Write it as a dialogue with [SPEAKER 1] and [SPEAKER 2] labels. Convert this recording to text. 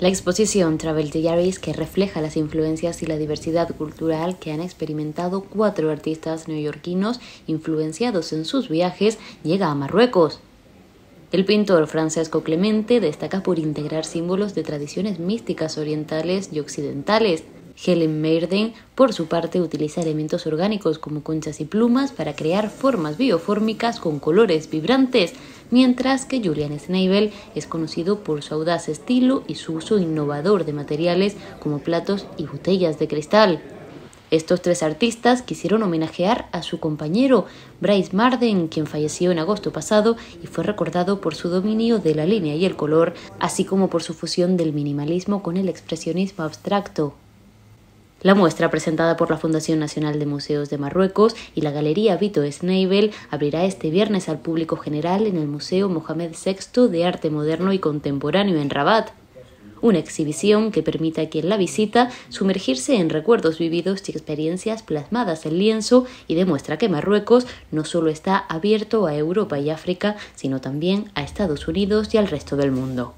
[SPEAKER 1] La exposición Travel Diaries, que refleja las influencias y la diversidad cultural que han experimentado cuatro artistas neoyorquinos influenciados en sus viajes, llega a Marruecos. El pintor Francesco Clemente destaca por integrar símbolos de tradiciones místicas orientales y occidentales. Helen Merden, por su parte, utiliza elementos orgánicos como conchas y plumas para crear formas biofórmicas con colores vibrantes mientras que Julian Schneibel es conocido por su audaz estilo y su uso innovador de materiales como platos y botellas de cristal. Estos tres artistas quisieron homenajear a su compañero Bryce Marden, quien falleció en agosto pasado y fue recordado por su dominio de la línea y el color, así como por su fusión del minimalismo con el expresionismo abstracto. La muestra presentada por la Fundación Nacional de Museos de Marruecos y la Galería Vito Sneibel, abrirá este viernes al público general en el Museo Mohamed VI de Arte Moderno y Contemporáneo en Rabat, una exhibición que permite a quien la visita sumergirse en recuerdos vividos y experiencias plasmadas en lienzo y demuestra que Marruecos no solo está abierto a Europa y África, sino también a Estados Unidos y al resto del mundo.